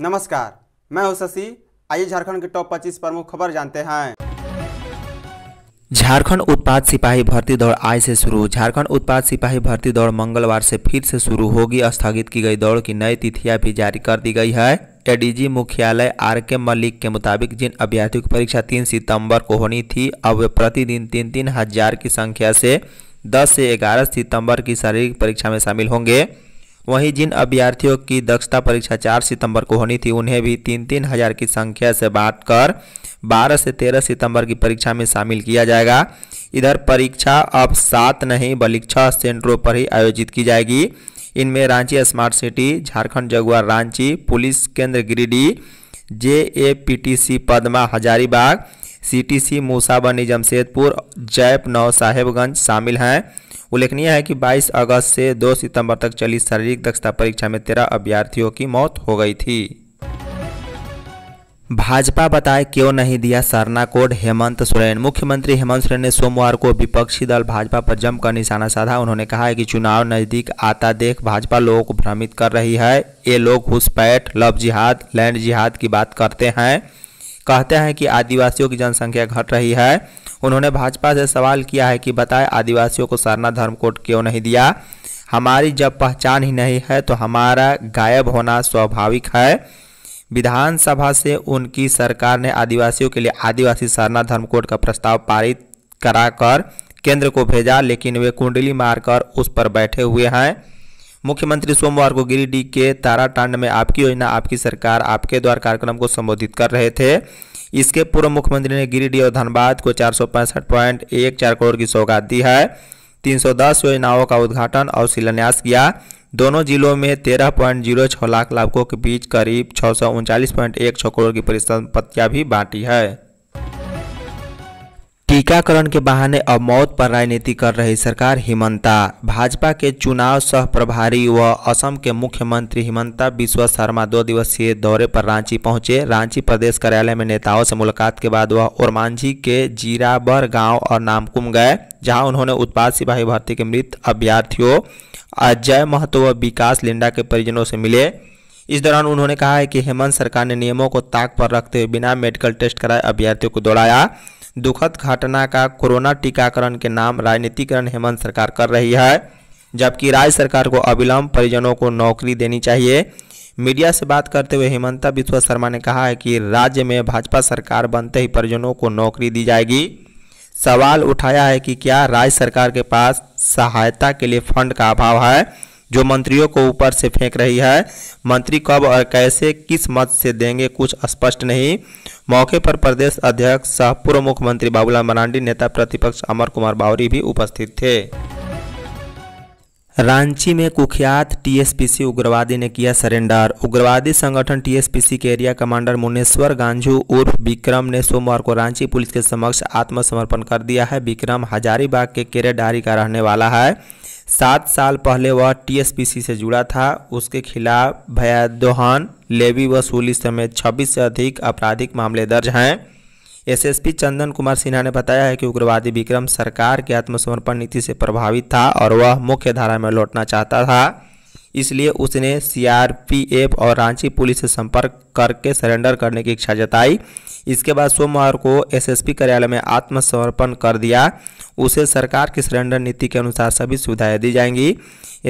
नमस्कार मैं हूं शशि आइए झारखंड के टॉप 25 प्रमुख खबर जानते हैं झारखंड उत्पाद सिपाही भर्ती दौड़ आज से शुरू झारखंड उत्पाद सिपाही भर्ती दौड़ मंगलवार से फिर से शुरू होगी स्थगित की गई दौड़ की नई तिथियां भी जारी कर दी गई है एडीजी मुख्यालय आर के मलिक के मुताबिक जिन अभ्यर्थियों की परीक्षा तीन सितंबर को होनी थी अब वे प्रतिदिन तीन तीन हजार की संख्या से 10 से 11 सितंबर की शारीरिक परीक्षा में शामिल होंगे वहीं जिन अभ्यर्थियों की दक्षता परीक्षा 4 सितंबर को होनी थी उन्हें भी तीन तीन हज़ार की संख्या से बांटकर 12 से 13 सितंबर की परीक्षा में शामिल किया जाएगा इधर परीक्षा अब सात नहीं बल्कि छः सेंटरों पर ही आयोजित की जाएगी इनमें Ranchi smart city Jharkhand Jaguar Ranchi police केंद्र Giridih J A P T C Padma Hazaribagh CTC Musabani Jamshedpur JAP नौ साहेबगंज शामिल हैं उल्लेखनीय है कि 22 अगस्त से 2 सितंबर तक चली शारीरिक दक्षता परीक्षा में तेरह अभ्यर्थियों की मौत हो गई थी भाजपा बताए क्यों नहीं दिया सरना कोड हेमंत सोरेन मुख्यमंत्री हेमंत सोरेन ने सोमवार को विपक्षी दल भाजपा पर जमकर निशाना साधा उन्होंने कहा है कि चुनाव नज़दीक आता देख भाजपा लोगों को भ्रमित कर रही है ये लोग घुसपैठ लव जिहाद लैंड जिहाद की बात करते हैं कहते हैं कि आदिवासियों की जनसंख्या घट रही है उन्होंने भाजपा से सवाल किया है कि बताएं आदिवासियों को सरना धर्म कोड क्यों नहीं दिया हमारी जब पहचान ही नहीं है तो हमारा गायब होना स्वाभाविक है विधानसभा से उनकी सरकार ने आदिवासियों के लिए आदिवासी सरना धर्म कोड का प्रस्ताव पारित कराकर केंद्र को भेजा लेकिन वे कुंडली मारकर उस पर बैठे हुए हैं मुख्यमंत्री सोमवार को गिरिडीह के ताराटांड में आपकी योजना आपकी सरकार आपके द्वार कार्यक्रम को संबोधित कर रहे थे इसके पूर्व मुख्यमंत्री ने गिरिडीह और धनबाद को चार करोड़ की सौगात दी है 310 योजनाओं का उद्घाटन और शिलान्यास किया दोनों जिलों में तेरह पॉइंट जीरो छः लाख लाभुकों के बीच करीब छः सौ उनचालीस पॉइंट एक छः करोड़ की परिसंपत्तियाँ भी बांटी है टीकाकरण के बहाने अब मौत पर राजनीति कर रही सरकार हिमंता भाजपा के चुनाव सह प्रभारी व असम के मुख्यमंत्री हिमंता विश्व शर्मा दो दिवसीय दौरे पर रांची पहुंचे रांची प्रदेश कार्यालय में नेताओं से मुलाकात के बाद वह ओरमांझी के जीराबर गांव और नामकुम गए जहां उन्होंने उत्पाद सिपाही भर्ती के मृत अभ्यर्थियों अजय महतो व विकास लिंडा के परिजनों से मिले इस दौरान उन्होंने कहा है कि हेमंत सरकार ने नियमों को ताक पर रखते हुए बिना मेडिकल टेस्ट कराए अभ्यर्थियों को दौड़ाया दुखद घटना का कोरोना टीकाकरण के नाम राजनीतिकरण हेमंत सरकार कर रही है जबकि राज्य सरकार को अविलंब परिजनों को नौकरी देनी चाहिए मीडिया से बात करते हुए हेमंता विश्व शर्मा ने कहा है कि राज्य में भाजपा सरकार बनते ही परिजनों को नौकरी दी जाएगी सवाल उठाया है कि क्या राज्य सरकार के पास सहायता के लिए फंड का अभाव है जो मंत्रियों को ऊपर से फेंक रही है मंत्री कब और कैसे किस मत से देंगे कुछ स्पष्ट नहीं मौके पर प्रदेश अध्यक्ष सह पूर्व मुख्यमंत्री बाबूलाल मरांडी नेता प्रतिपक्ष अमर कुमार बावरी भी उपस्थित थे रांची में कुख्यात टीएसपीसी उग्रवादी ने किया सरेंडर उग्रवादी संगठन टीएसपीसी के एरिया कमांडर मुनेश्वर गांजू उर्फ विक्रम ने सोमवार को रांची पुलिस के समक्ष आत्मसमर्पण कर दिया है विक्रम हजारीबाग के केरेडारी का रहने वाला है सात साल पहले वह टीएसपीसी से जुड़ा था उसके खिलाफ भयादोहन लेवी वसूली समेत 26 से अधिक आपराधिक मामले दर्ज हैं एसएसपी चंदन कुमार सिन्हा ने बताया है कि उग्रवादी विक्रम सरकार के आत्मसमर्पण नीति से प्रभावित था और वह मुख्य धारा में लौटना चाहता था इसलिए उसने सीआरपीएफ और रांची पुलिस से संपर्क करके सरेंडर करने की इच्छा जताई इसके बाद सोमवार को एसएसपी कार्यालय में आत्मसमर्पण कर दिया उसे सरकार की सरेंडर नीति के अनुसार सभी सुविधाएं दी जाएंगी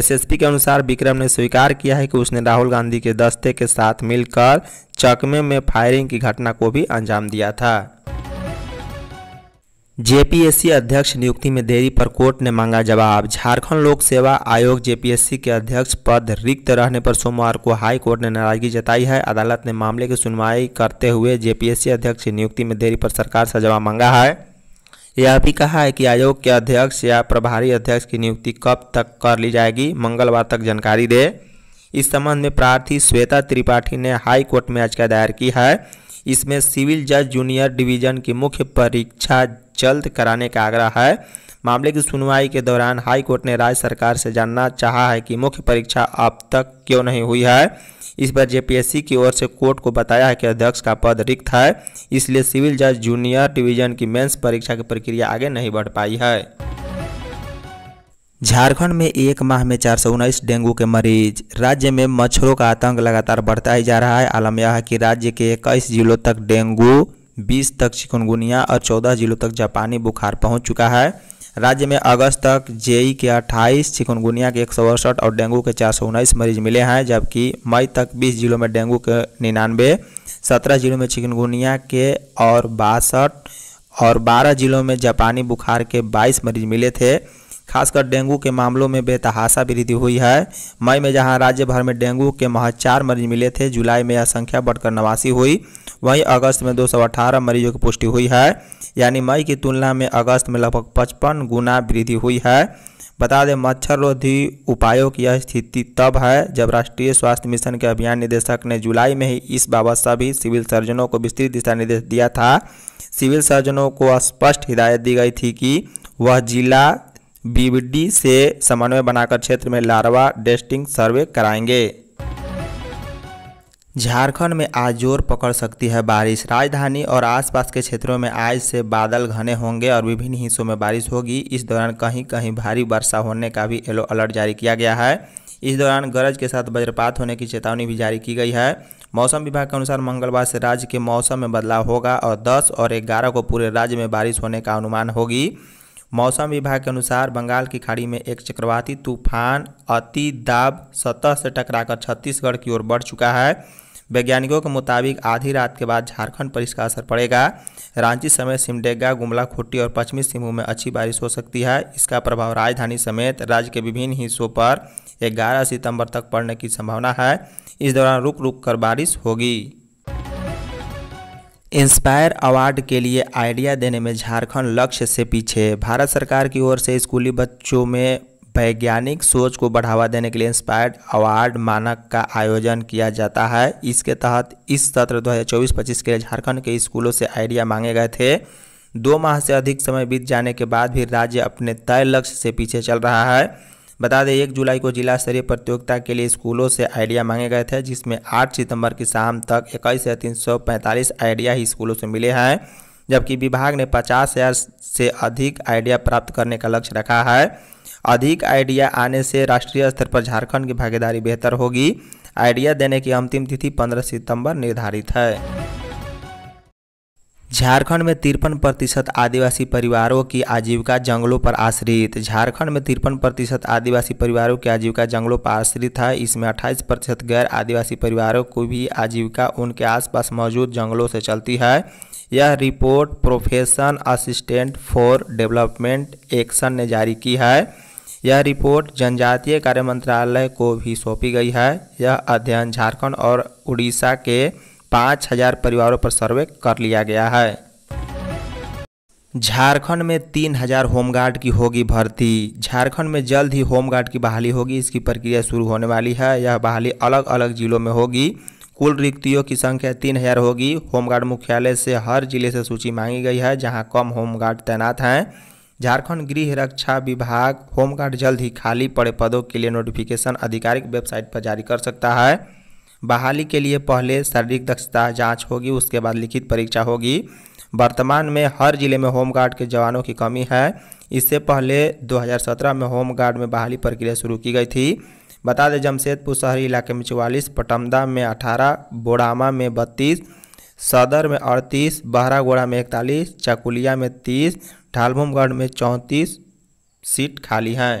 एसएसपी के अनुसार विक्रम ने स्वीकार किया है कि उसने राहुल गांधी के दस्ते के साथ मिलकर चकमे में फायरिंग की घटना को भी अंजाम दिया था जेपीएससी अध्यक्ष नियुक्ति में देरी पर कोर्ट ने मांगा जवाब झारखंड लोक सेवा आयोग जेपीएससी के अध्यक्ष पद रिक्त रहने पर सोमवार को हाई कोर्ट ने नाराजगी जताई है अदालत ने मामले की सुनवाई करते हुए जेपीएससी अध्यक्ष की नियुक्ति में देरी पर सरकार से जवाब मांगा है यह भी कहा है कि आयोग के अध्यक्ष या प्रभारी अध्यक्ष की नियुक्ति कब तक कर ली जाएगी मंगलवार तक जानकारी दे इस संबंध में प्रार्थी श्वेता त्रिपाठी ने हाई कोर्ट में याचिका दायर की है इसमें सिविल जज जूनियर डिवीजन की मुख्य परीक्षा जल्द कराने का आग्रह है मामले की सुनवाई के दौरान हाई कोर्ट ने राज्य सरकार से जानना चाहा है कि मुख्य परीक्षा अब तक क्यों नहीं हुई है इस पर जेपीएससी की ओर से कोर्ट को बताया है कि अध्यक्ष का पद रिक्त है इसलिए सिविल जज जूनियर डिवीजन की मेंस परीक्षा की प्रक्रिया आगे नहीं बढ़ पाई है झारखंड में एक माह में चार सौ उन्नीस डेंगू के मरीज राज्य में मच्छरों का आतंक लगातार बढ़ता ही जा रहा है आलम यह है कि राज्य के इक्कीस जिलों तक डेंगू बीस तक चिकनगुनिया और चौदह जिलों तक जापानी बुखार पहुँच चुका है राज्य में अगस्त तक जेई के 28, चिकनगुनिया के एक और डेंगू के चार मरीज मिले हैं जबकि मई तक 20 जिलों में डेंगू के निन्यानवे सत्रह जिलों में चिकनगुनिया के और बासठ और 12 जिलों में जापानी बुखार के 22 मरीज मिले थे खासकर डेंगू के मामलों में बेतहासा वृद्धि हुई है मई में जहां राज्य भर में डेंगू के महज चार मरीज मिले थे जुलाई में यह संख्या बढ़कर नवासी हुई वहीं अगस्त में दो मरीजों की पुष्टि हुई है यानी मई की तुलना में अगस्त में लगभग पचपन गुना वृद्धि हुई है बता दें मच्छररोधी उपायों की यह स्थिति तब है जब राष्ट्रीय स्वास्थ्य मिशन के अभियान निदेशक ने जुलाई में ही इस बाबत सभी सिविल सर्जनों को विस्तृत दिशा निर्देश दिया था सिविल सर्जनों को स्पष्ट हिदायत दी गई थी कि वह जिला बीबीडी से समन्वय बनाकर क्षेत्र में लार्वा टेस्टिंग सर्वे कराएंगे झारखंड में आज जोर पकड़ सकती है बारिश राजधानी और आसपास के क्षेत्रों में आज से बादल घने होंगे और विभिन्न हिस्सों में बारिश होगी इस दौरान कहीं कहीं भारी वर्षा होने का भी येलो अलर्ट जारी किया गया है इस दौरान गरज के साथ वज्रपात होने की चेतावनी भी जारी की गई है मौसम विभाग के अनुसार मंगलवार से राज्य के मौसम में बदलाव होगा और दस और ग्यारह को पूरे राज्य में बारिश होने का अनुमान होगी मौसम विभाग के अनुसार बंगाल की खाड़ी में एक चक्रवाती तूफान अति दाब सतह से टकराकर छत्तीसगढ़ की ओर बढ़ चुका है वैज्ञानिकों के मुताबिक आधी रात के बाद झारखंड पर इसका असर पड़ेगा रांची समेत सिमडेगा गुमला खुट्टी और पश्चिमी सिंहभूम में अच्छी बारिश हो सकती है इसका प्रभाव राजधानी समेत राज्य के विभिन्न हिस्सों पर 11 सितंबर तक पड़ने की संभावना है इस दौरान रुक रुक कर बारिश होगी इंस्पायर अवार्ड के लिए आइडिया देने में झारखंड लक्ष्य से पीछे भारत सरकार की ओर से स्कूली बच्चों में वैज्ञानिक सोच को बढ़ावा देने के लिए इंस्पायर्ड अवार्ड मानक का आयोजन किया जाता है इसके तहत इस सत्र 2024-25 के लिए झारखंड के स्कूलों से आइडिया मांगे गए थे दो माह से अधिक समय बीत जाने के बाद भी राज्य अपने तय लक्ष्य से पीछे चल रहा है बता दें एक जुलाई को जिला स्तरीय प्रतियोगिता के लिए स्कूलों से आइडिया मांगे गए थे जिसमें 8 सितंबर की शाम तक इक्कीस सौ पैंतालीस आइडिया ही स्कूलों से मिले हैं जबकि विभाग ने पचास हज़ार से अधिक आइडिया प्राप्त करने का लक्ष्य रखा है अधिक आइडिया आने से राष्ट्रीय स्तर पर झारखंड की भागीदारी बेहतर होगी आइडिया देने की अंतिम तिथि 15 सितंबर निर्धारित है झारखंड में तिरपन प्रतिशत आदिवासी परिवारों की आजीविका जंगलों पर आश्रित झारखंड में तिरपन प्रतिशत आदिवासी परिवारों की आजीविका जंगलों पर आश्रित है इसमें 28 प्रतिशत गैर आदिवासी परिवारों को भी आजीविका उनके आसपास मौजूद जंगलों से चलती है यह report profession assistant for development action ने जारी की है यह रिपोर्ट जनजातीय कार्य मंत्रालय को भी सौंपी गई है यह अध्ययन झारखंड और उड़ीसा के पाँच हजार परिवारों पर सर्वे कर लिया गया है झारखंड में तीन हजार होमगार्ड की होगी भर्ती झारखंड में जल्द ही होमगार्ड की बहाली होगी इसकी प्रक्रिया शुरू होने वाली है यह बहाली अलग अलग जिलों में होगी कुल रिक्तियों की संख्या तीन हजार होगी होमगार्ड मुख्यालय से हर जिले से सूची मांगी गई है जहां कम होमगार्ड तैनात हैं झारखंड गृह रक्षा विभाग होमगार्ड जल्द ही खाली पड़े पदों के लिए नोटिफिकेशन आधिकारिक वेबसाइट पर जारी कर सकता है बहाली के लिए पहले शारीरिक दक्षता जांच होगी उसके बाद लिखित परीक्षा होगी वर्तमान में हर जिले में होमगार्ड के जवानों की कमी है इससे पहले 2017 में होमगार्ड में बहाली प्रक्रिया शुरू की गई थी बता दें जमशेदपुर शहरी इलाके में चौवालीस पटमदा में अठारह बोड़ामा में बत्तीस सदर में अड़तीस बहरागोड़ा में इकतालीस चकुलिया में तीस ढालभूमगढ़ में चौंतीस सीट खाली हैं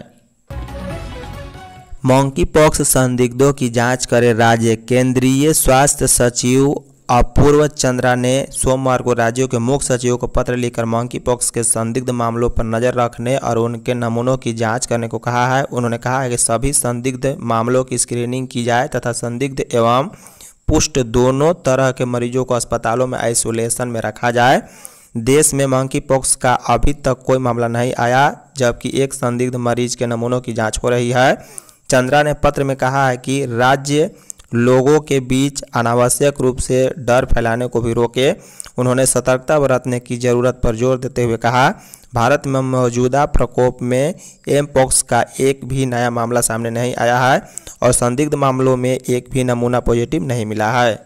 मंकीपॉक्स पॉक्स संदिग्धों की जांच करे राज्य केंद्रीय स्वास्थ्य सचिव अपूर्व चंद्रा ने सोमवार को राज्यों के मुख्य सचिवों को पत्र लिखकर मंकी पॉक्स के संदिग्ध मामलों पर नजर रखने और उनके नमूनों की जांच करने को कहा है उन्होंने कहा है कि सभी संदिग्ध मामलों की स्क्रीनिंग की जाए तथा संदिग्ध एवं पुष्ट दोनों तरह के मरीजों को अस्पतालों में आइसोलेशन में रखा जाए देश में मंकी पॉक्स का अभी तक कोई मामला नहीं आया जबकि एक संदिग्ध मरीज के नमूनों की जाँच हो रही है चंद्रा ने पत्र में कहा है कि राज्य लोगों के बीच अनावश्यक रूप से डर फैलाने को भी रोके उन्होंने सतर्कता बरतने की ज़रूरत पर जोर देते हुए कहा भारत में मौजूदा प्रकोप में एम पॉक्स का एक भी नया मामला सामने नहीं आया है और संदिग्ध मामलों में एक भी नमूना पॉजिटिव नहीं मिला है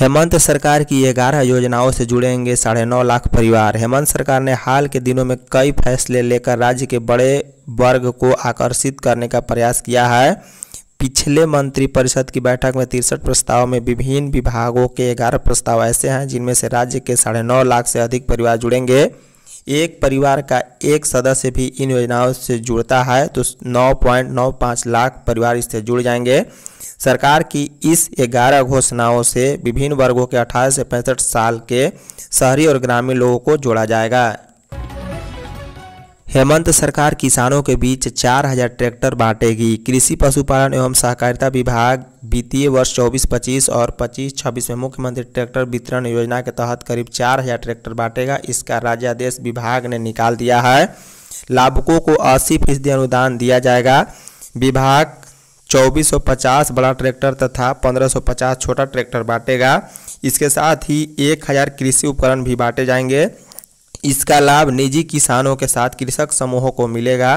हेमंत सरकार की ग्यारह योजनाओं से जुड़ेंगे साढ़े नौ लाख परिवार हेमंत सरकार ने हाल के दिनों में कई फैसले लेकर राज्य के बड़े वर्ग को आकर्षित करने का प्रयास किया है पिछले मंत्री परिषद की बैठक में तिरसठ प्रस्ताव में विभिन्न विभागों के ग्यारह प्रस्ताव ऐसे हैं जिनमें से राज्य के साढ़े नौ लाख से अधिक परिवार जुड़ेंगे एक परिवार का एक सदस्य भी इन योजनाओं से जुड़ता है तो 9.95 लाख परिवार इससे जुड़ जाएंगे सरकार की इस 11 घोषणाओं से विभिन्न वर्गों के 18 से पैंसठ साल के शहरी और ग्रामीण लोगों को जोड़ा जाएगा हेमंत सरकार किसानों के बीच 4000 ट्रैक्टर बांटेगी कृषि पशुपालन एवं सहकारिता विभाग वित्तीय वर्ष 24-25 और 25-26 में मुख्यमंत्री ट्रैक्टर वितरण योजना के तहत करीब 4000 ट्रैक्टर बांटेगा इसका राज्यादेश विभाग ने निकाल दिया है लाभुकों को अस्सी फीसदी अनुदान दिया जाएगा विभाग 2450 बड़ा ट्रैक्टर तथा पंद्रह छोटा ट्रैक्टर बांटेगा इसके साथ ही एक कृषि उपकरण भी बांटे जाएंगे इसका लाभ निजी किसानों के साथ कृषक समूहों को मिलेगा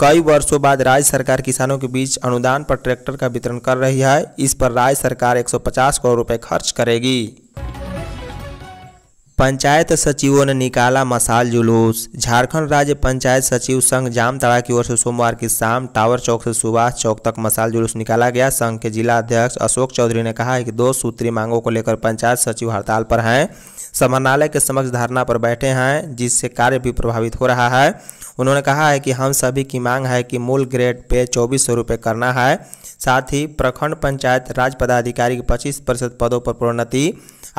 कई वर्षों बाद राज्य सरकार किसानों के बीच अनुदान पर ट्रैक्टर का वितरण कर रही है इस पर राज्य सरकार 150 करोड़ रुपए खर्च करेगी पंचायत सचिवों ने निकाला मसाल जुलूस झारखंड राज्य पंचायत सचिव संघ जामताड़ा की ओर से सोमवार की शाम टावर चौक से सुभाष चौक तक मसाल जुलूस निकाला गया संघ के जिला अध्यक्ष अशोक चौधरी ने कहा है कि दो सूत्री मांगों को लेकर पंचायत सचिव हड़ताल पर हैं समरणालय के समक्ष धारणा पर बैठे हैं जिससे कार्य भी प्रभावित हो रहा है उन्होंने कहा है कि हम सभी की मांग है कि मूल ग्रेड पे चौबीस सौ रुपये करना है साथ ही प्रखंड पंचायत राज पदाधिकारी के पच्चीस प्रतिशत पदों पर प्रोन्नति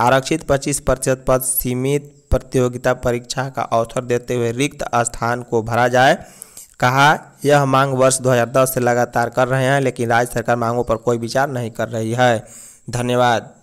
आरक्षित पच्चीस प्रतिशत पद सीमित प्रतियोगिता परीक्षा का अवसर देते हुए रिक्त स्थान को भरा जाए कहा यह मांग वर्ष 2010 से लगातार कर रहे हैं लेकिन राज्य सरकार मांगों पर कोई विचार नहीं कर रही है धन्यवाद